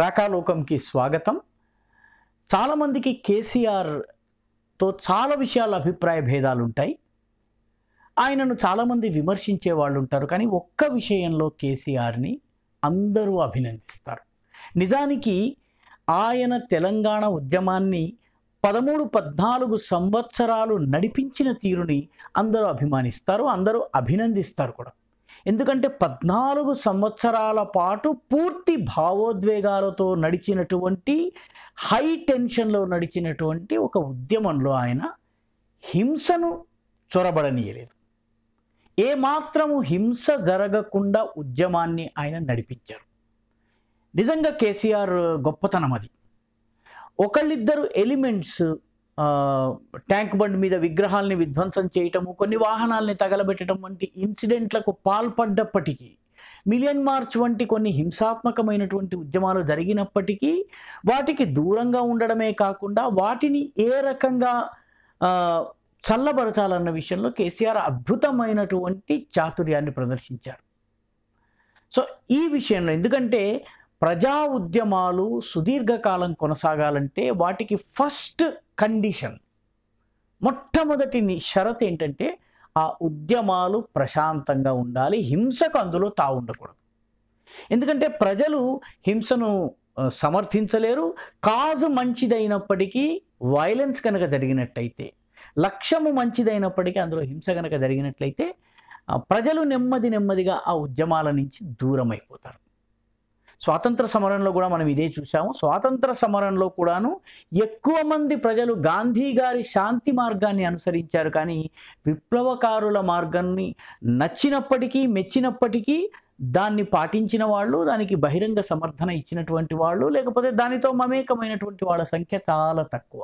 రాకాలోకంకి స్వాగతం చాలామందికి కేసీఆర్తో చాలా విషయాల అభిప్రాయ భేదాలు ఉంటాయి ఆయనను చాలామంది విమర్శించే వాళ్ళు ఉంటారు కానీ ఒక్క విషయంలో కేసీఆర్ని అందరూ అభినందిస్తారు నిజానికి ఆయన తెలంగాణ ఉద్యమాన్ని పదమూడు పద్నాలుగు సంవత్సరాలు నడిపించిన తీరుని అందరూ అభిమానిస్తారు అందరూ అభినందిస్తారు కూడా ఎందుకంటే పద్నాలుగు సంవత్సరాల పాటు పూర్తి భావోద్వేగాలతో నడిచినటువంటి హై టెన్షన్లో నడిచినటువంటి ఒక ఉద్యమంలో ఆయన హింసను చొరబడనీయలేదు ఏమాత్రము హింస జరగకుండా ఉద్యమాన్ని ఆయన నడిపించారు నిజంగా కేసీఆర్ గొప్పతనం అది ఒకళ్ళిద్దరు ఎలిమెంట్స్ ట్యాంక్ బండ్ మీద విగ్రహాలని విధ్వంసం చేయటము కొన్ని వాహనాలని తగలబెట్టడం వంటి ఇన్సిడెంట్లకు పాల్పడ్డప్పటికీ మిలియన్ మార్చ్ వంటి కొన్ని హింసాత్మకమైనటువంటి ఉద్యమాలు జరిగినప్పటికీ వాటికి దూరంగా ఉండడమే కాకుండా వాటిని ఏ రకంగా చల్లబరచాలన్న విషయంలో కేసీఆర్ అద్భుతమైనటువంటి చాతుర్యాన్ని ప్రదర్శించారు సో ఈ విషయంలో ఎందుకంటే ప్రజా ఉద్యమాలు సుదీర్ఘకాలం కొనసాగాలంటే వాటికి ఫస్ట్ కండిషన్ మొట్టమొదటి షరత్ ఏంటంటే ఆ ఉద్యమాలు ప్రశాంతంగా ఉండాలి హింసకు అందులో తా ఉండకూడదు ఎందుకంటే ప్రజలు హింసను సమర్థించలేరు కాజు మంచిదైనప్పటికీ వైలెన్స్ కనుక జరిగినట్టయితే లక్ష్యము మంచిదైనప్పటికీ అందులో హింస కనుక జరిగినట్లయితే ప్రజలు నెమ్మది నెమ్మదిగా ఆ ఉద్యమాల నుంచి దూరం అయిపోతారు స్వాతంత్ర సమరంలో కూడా మనం ఇదే చూసాము స్వాతంత్ర సమరంలో కూడాను ఎక్కువ మంది ప్రజలు గాంధీ గారి శాంతి మార్గాన్ని అనుసరించారు కానీ విప్లవకారుల మార్గాన్ని నచ్చినప్పటికీ మెచ్చినప్పటికీ దాన్ని పాటించిన వాళ్ళు దానికి బహిరంగ సమర్థన ఇచ్చినటువంటి వాళ్ళు లేకపోతే దానితో మమేకమైనటువంటి వాళ్ళ సంఖ్య చాలా తక్కువ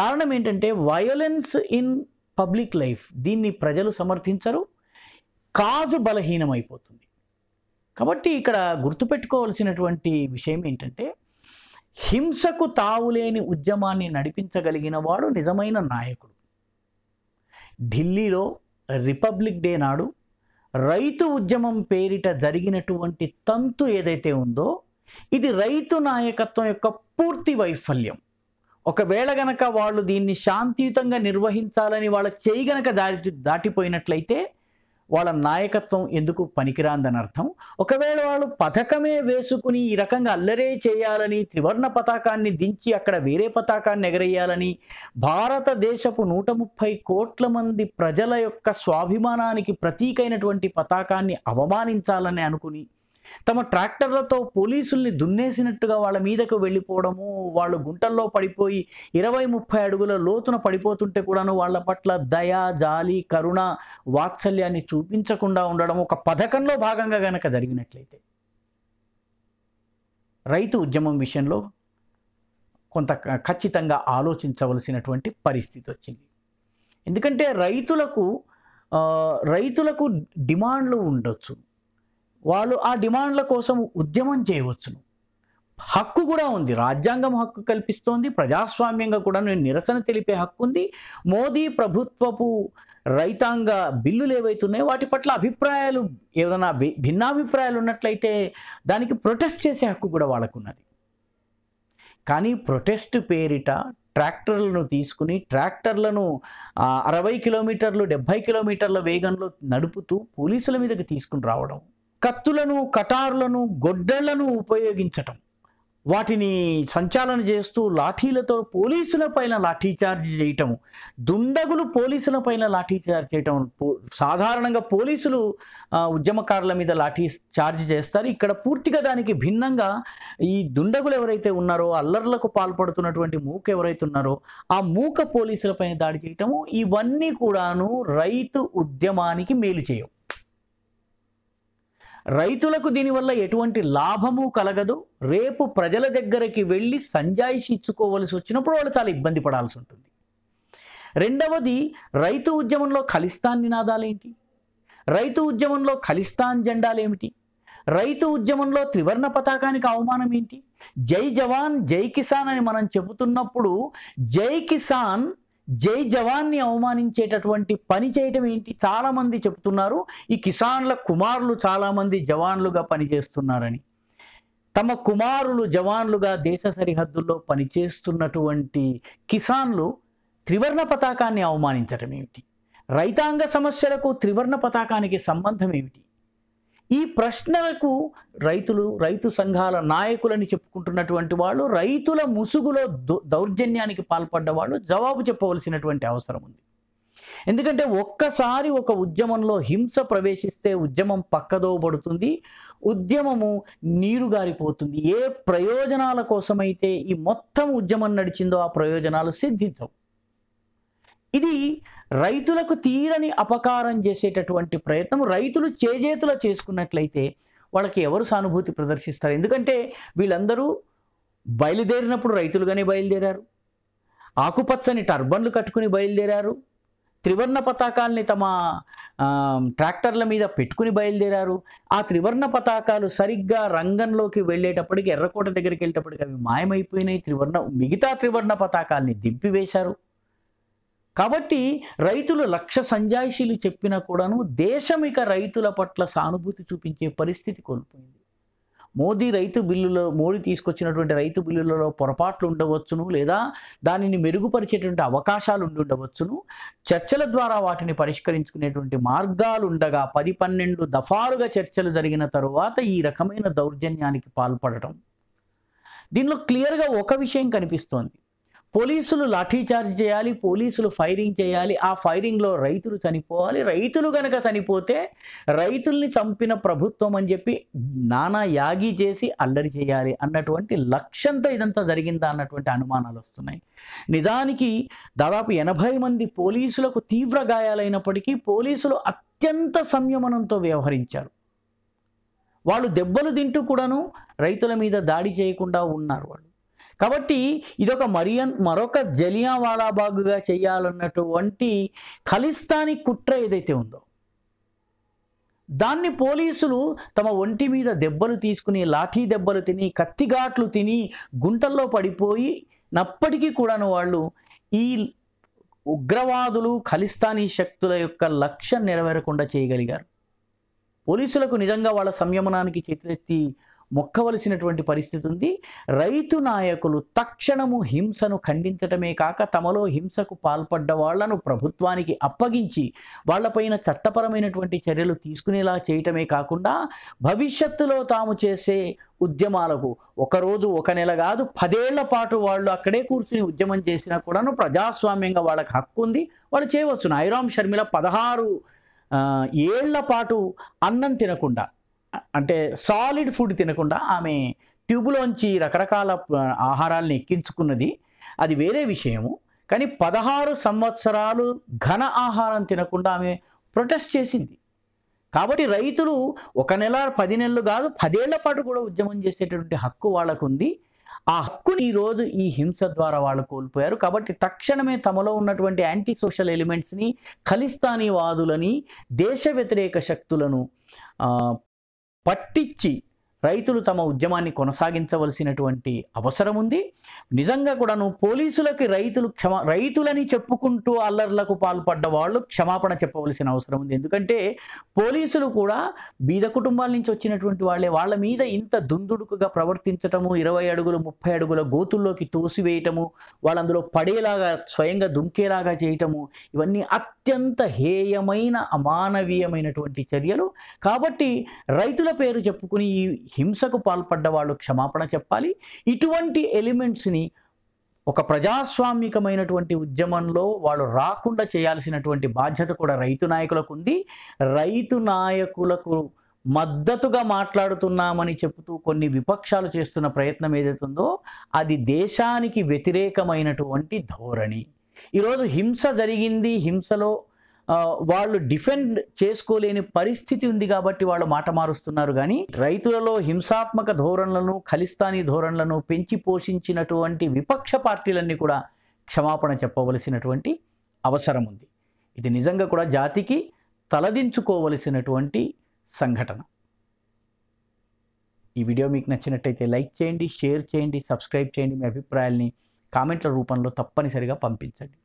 కారణం ఏంటంటే వయోలెన్స్ ఇన్ పబ్లిక్ లైఫ్ దీన్ని ప్రజలు సమర్థించరు కాజు బలహీనమైపోతుంది కాబట్టి ఇక్కడ గుర్తుపెట్టుకోవాల్సినటువంటి విషయం ఏంటంటే హింసకు తావులేని ఉద్యమాన్ని నడిపించగలిగిన వాడు నిజమైన నాయకుడు ఢిల్లీలో రిపబ్లిక్ డే నాడు రైతు ఉద్యమం పేరిట జరిగినటువంటి తంతు ఏదైతే ఉందో ఇది రైతు నాయకత్వం యొక్క పూర్తి వైఫల్యం ఒకవేళ గనక వాళ్ళు దీన్ని శాంతియుతంగా నిర్వహించాలని వాళ్ళ చేయి గనక దాటి దాటిపోయినట్లయితే వాళ్ళ నాయకత్వం ఎందుకు పనికిరాందని అర్థం ఒకవేళ వాళ్ళు పథకమే వేసుకుని ఈ రకంగా అల్లరే చేయాలని త్రివర్ణ పతాకాన్ని దించి అక్కడ వేరే పతాకాన్ని ఎగరేయాలని భారతదేశపు నూట ముప్పై కోట్ల మంది ప్రజల యొక్క స్వాభిమానానికి ప్రతీకైనటువంటి పతాకాన్ని అవమానించాలని అనుకుని తమ ట్రాక్టర్లతో పోలీసుల్ని దున్నేసినట్టుగా వాళ్ళ మీదకు వెళ్ళిపోవడము వాళ్ళు గుంటల్లో పడిపోయి ఇరవై ముప్పై అడుగుల లోతున పడిపోతుంటే కూడాను వాళ్ళ పట్ల దయ జాలి కరుణ వాత్సల్యాన్ని చూపించకుండా ఉండడం ఒక పథకంలో భాగంగా కనుక జరిగినట్లయితే రైతు ఉద్యమం విషయంలో కొంత ఖచ్చితంగా ఆలోచించవలసినటువంటి పరిస్థితి వచ్చింది ఎందుకంటే రైతులకు రైతులకు డిమాండ్లు ఉండొచ్చు వాళ్ళు ఆ డిమాండ్ల కోసం ఉద్యమం చేయవచ్చును హక్కు కూడా ఉంది రాజ్యాంగం హక్కు కల్పిస్తోంది ప్రజాస్వామ్యంగా కూడా నేను నిరసన తెలిపే హక్కు ఉంది మోదీ ప్రభుత్వపు రైతాంగ బిల్లులు ఏవైతున్నాయో వాటి పట్ల అభిప్రాయాలు ఏదైనా భిన్నాభిప్రాయాలు ఉన్నట్లయితే దానికి ప్రొటెస్ట్ చేసే హక్కు కూడా వాళ్ళకున్నది కానీ ప్రొటెస్ట్ పేరిట ట్రాక్టర్లను తీసుకుని ట్రాక్టర్లను అరవై కిలోమీటర్లు డెబ్భై కిలోమీటర్ల వేగంలో నడుపుతూ పోలీసుల మీదకి తీసుకుని రావడం కత్తులను కటార్లను గొడ్డళ్లను ఉపయోగించటం వాటిని సంచాలన చేస్తూ లాఠీలతో పోలీసుల పైన లాఠీచార్జ్ చేయటం దుండగులు పోలీసుల పైన లాఠీచార్జ్ చేయటం సాధారణంగా పోలీసులు ఉద్యమకారుల మీద లాఠీ చార్జ్ చేస్తారు ఇక్కడ పూర్తిగా దానికి భిన్నంగా ఈ దుండగులు ఎవరైతే ఉన్నారో అల్లర్లకు పాల్పడుతున్నటువంటి మూక ఎవరైతే ఉన్నారో ఆ మూక పోలీసులపైన దాడి చేయటము ఇవన్నీ కూడాను రైతు ఉద్యమానికి మేలు చేయవు రైతులకు దీనివల్ల ఎటువంటి లాభము కలగదు రేపు ప్రజల దగ్గరికి వెళ్ళి సంజాయిషి ఇచ్చుకోవలసి వచ్చినప్పుడు వాళ్ళు చాలా ఇబ్బంది పడాల్సి ఉంటుంది రెండవది రైతు ఉద్యమంలో ఖలిస్తాన్ నినాదాలేంటి రైతు ఉద్యమంలో ఖలిస్తాన్ జెండాలేమిటి రైతు ఉద్యమంలో త్రివర్ణ పతాకానికి అవమానం ఏంటి జై జవాన్ జై కిసాన్ అని మనం చెబుతున్నప్పుడు జై కిసాన్ జై జవాన్ని అవమానించేటటువంటి పని చేయటం ఏంటి చాలామంది చెప్తున్నారు ఈ కిసాన్ల కుమారులు చాలామంది జవాన్లుగా పనిచేస్తున్నారని తమ కుమారులు జవాన్లుగా దేశ సరిహద్దుల్లో పనిచేస్తున్నటువంటి కిసాన్లు త్రివర్ణ పతాకాన్ని అవమానించటం ఏమిటి రైతాంగ సమస్యలకు త్రివర్ణ పతాకానికి సంబంధం ఏమిటి ఈ ప్రశ్నలకు రైతులు రైతు సంఘాల నాయకులని చెప్పుకుంటున్నటువంటి వాళ్ళు రైతుల ముసుగులో దౌర్జన్యానికి పాల్పడ్డ వాళ్ళు జవాబు చెప్పవలసినటువంటి అవసరం ఉంది ఎందుకంటే ఒక్కసారి ఒక ఉద్యమంలో హింస ప్రవేశిస్తే ఉద్యమం పక్కదోబడుతుంది ఉద్యమము నీరు గారిపోతుంది ఏ ప్రయోజనాల కోసమైతే ఈ మొత్తం ఉద్యమం నడిచిందో ఆ ప్రయోజనాలు సిద్ధించవు ఇది రైతులకు తీరని అపకారం చేసేటటువంటి ప్రయత్నం రైతులు చేజేతులో చేసుకున్నట్లయితే వాళ్ళకి ఎవరు సానుభూతి ప్రదర్శిస్తారు ఎందుకంటే వీళ్ళందరూ బయలుదేరినప్పుడు రైతులుగానే బయలుదేరారు ఆకుపచ్చని టర్బన్లు కట్టుకుని బయలుదేరారు త్రివర్ణ పతాకాల్ని తమ ట్రాక్టర్ల మీద పెట్టుకుని బయలుదేరారు ఆ త్రివర్ణ పతాకాలు సరిగ్గా రంగంలోకి వెళ్ళేటప్పటికి ఎర్రకోట దగ్గరికి వెళ్ళేటప్పటికి అవి మాయమైపోయినాయి త్రివర్ణ మిగతా త్రివర్ణ పతాకాల్ని దింపివేశారు కాబట్టి రైతులు లక్ష సంజాయిషీలు చెప్పినా కూడాను దేశం ఇక రైతుల పట్ల సానుభూతి చూపించే పరిస్థితి కోల్పోయింది మోదీ రైతు బిల్లులో మోడీ తీసుకొచ్చినటువంటి రైతు బిల్లులలో పొరపాట్లు ఉండవచ్చును లేదా దానిని మెరుగుపరిచేటువంటి అవకాశాలు ఉండవచ్చును చర్చల ద్వారా వాటిని పరిష్కరించుకునేటువంటి మార్గాలు ఉండగా పది పన్నెండు దఫాలుగా చర్చలు జరిగిన తరువాత ఈ రకమైన దౌర్జన్యానికి పాల్పడటం దీనిలో క్లియర్గా ఒక విషయం కనిపిస్తోంది పోలీసులు లాఠీచార్జ్ చేయాలి పోలీసులు ఫైరింగ్ చేయాలి ఆ ఫైరింగ్లో రైతులు చనిపోవాలి రైతులు గనక చనిపోతే రైతుల్ని చంపిన ప్రభుత్వం అని చెప్పి నానా యాగి చేసి అల్లరి చేయాలి అన్నటువంటి లక్ష్యంతో ఇదంతా జరిగిందా అన్నటువంటి అనుమానాలు వస్తున్నాయి నిజానికి దాదాపు ఎనభై మంది పోలీసులకు తీవ్ర గాయాలైనప్పటికీ పోలీసులు అత్యంత సంయమనంతో వ్యవహరించారు వాళ్ళు దెబ్బలు తింటూ కూడాను రైతుల మీద దాడి చేయకుండా ఉన్నారు వాళ్ళు కాబట్టి ఇదొక మరియన్ మరొక జలియావాలాబాగుగా చేయాలన్నటువంటి ఖలిస్తానీ కుట్ర ఏదైతే ఉందో దాన్ని పోలీసులు తమ ఒంటి మీద దెబ్బలు తీసుకుని లాఠీ దెబ్బలు తిని కత్తిఘాట్లు తిని గుంటల్లో పడిపోయి నప్పటికీ కూడాను వాళ్ళు ఈ ఉగ్రవాదులు ఖలిస్తానీ శక్తుల యొక్క లక్ష్యం నెరవేరకుండా చేయగలిగారు పోలీసులకు నిజంగా వాళ్ళ సంయమనానికి చేతులెత్తి మొక్కవలసినటువంటి పరిస్థితి ఉంది రైతు నాయకులు తక్షణము హింసను ఖండించటమే కాక తమలో హింసకు పాల్పడ్డ వాళ్లను ప్రభుత్వానికి అప్పగించి వాళ్లపైన చట్టపరమైనటువంటి చర్యలు తీసుకునేలా చేయటమే కాకుండా భవిష్యత్తులో తాము చేసే ఉద్యమాలకు ఒకరోజు ఒక నెల కాదు పదేళ్ల పాటు వాళ్ళు అక్కడే కూర్చుని ఉద్యమం చేసినా కూడాను ప్రజాస్వామ్యంగా వాళ్ళకి హక్కు ఉంది వాళ్ళు చేయవచ్చు ఐరామ్ షర్మిల పదహారు ఏళ్ల పాటు అన్నం తినకుండా అంటే సాలిడ్ ఫుడ్ తినకుండా ఆమె ట్యూబ్లోంచి రకరకాల ఆహారాలను ఎక్కించుకున్నది అది వేరే విషయము కానీ పదహారు సంవత్సరాలు ఘన ఆహారం తినకుండా ఆమె ప్రొటెస్ట్ చేసింది కాబట్టి రైతులు ఒక నెల పది నెలలు కాదు పదేళ్ల పాటు కూడా ఉద్యమం చేసేటటువంటి హక్కు వాళ్ళకు ఉంది ఆ హక్కుని ఈరోజు ఈ హింస ద్వారా వాళ్ళు కోల్పోయారు కాబట్టి తక్షణమే తమలో ఉన్నటువంటి యాంటీ సోషల్ ఎలిమెంట్స్ని ఖలిస్తానీ వాదులని దేశ వ్యతిరేక శక్తులను பட்டிச்சி రైతులు తమ ఉద్యమాన్ని కొనసాగించవలసినటువంటి అవసరం ఉంది నిజంగా కూడాను పోలీసులకి రైతులు క్షమ రైతులని చెప్పుకుంటూ అల్లర్లకు పాల్పడ్డ వాళ్ళు క్షమాపణ చెప్పవలసిన అవసరం ఉంది ఎందుకంటే పోలీసులు కూడా బీద కుటుంబాల నుంచి వచ్చినటువంటి వాళ్ళే వాళ్ళ మీద ఇంత దుందుడుకుగా ప్రవర్తించటము ఇరవై అడుగులు ముప్పై అడుగుల గోతుల్లోకి తోసివేయటము వాళ్ళందులో పడేలాగా స్వయంగా దుంకేలాగా చేయటము ఇవన్నీ అత్యంత హేయమైన అమానవీయమైనటువంటి చర్యలు కాబట్టి రైతుల పేరు చెప్పుకుని ఈ హింసకు పాల్పడ్డ వాళ్ళు క్షమాపణ చెప్పాలి ఇటువంటి ఎలిమెంట్స్ని ఒక ప్రజాస్వామికమైనటువంటి ఉద్యమంలో వాళ్ళు రాకుండా చేయాల్సినటువంటి బాధ్యత కూడా రైతు నాయకులకు ఉంది రైతు నాయకులకు మద్దతుగా మాట్లాడుతున్నామని చెబుతూ కొన్ని విపక్షాలు చేస్తున్న ప్రయత్నం ఏదైతుందో అది దేశానికి వ్యతిరేకమైనటువంటి ధోరణి ఈరోజు హింస జరిగింది హింసలో వాళ్ళు డిఫెండ్ చేసుకోలేని పరిస్థితి ఉంది కాబట్టి వాళ్ళు మాట మారుస్తున్నారు కానీ రైతులలో హింసాత్మక ధోరణులను ఖలిస్తానీ ధోరణులను పెంచి పోషించినటువంటి విపక్ష పార్టీలన్నీ కూడా క్షమాపణ చెప్పవలసినటువంటి అవసరం ఉంది ఇది నిజంగా కూడా జాతికి తలదించుకోవలసినటువంటి సంఘటన ఈ వీడియో మీకు నచ్చినట్టయితే లైక్ చేయండి షేర్ చేయండి సబ్స్క్రైబ్ చేయండి మీ అభిప్రాయాల్ని కామెంట్ల రూపంలో తప్పనిసరిగా పంపించండి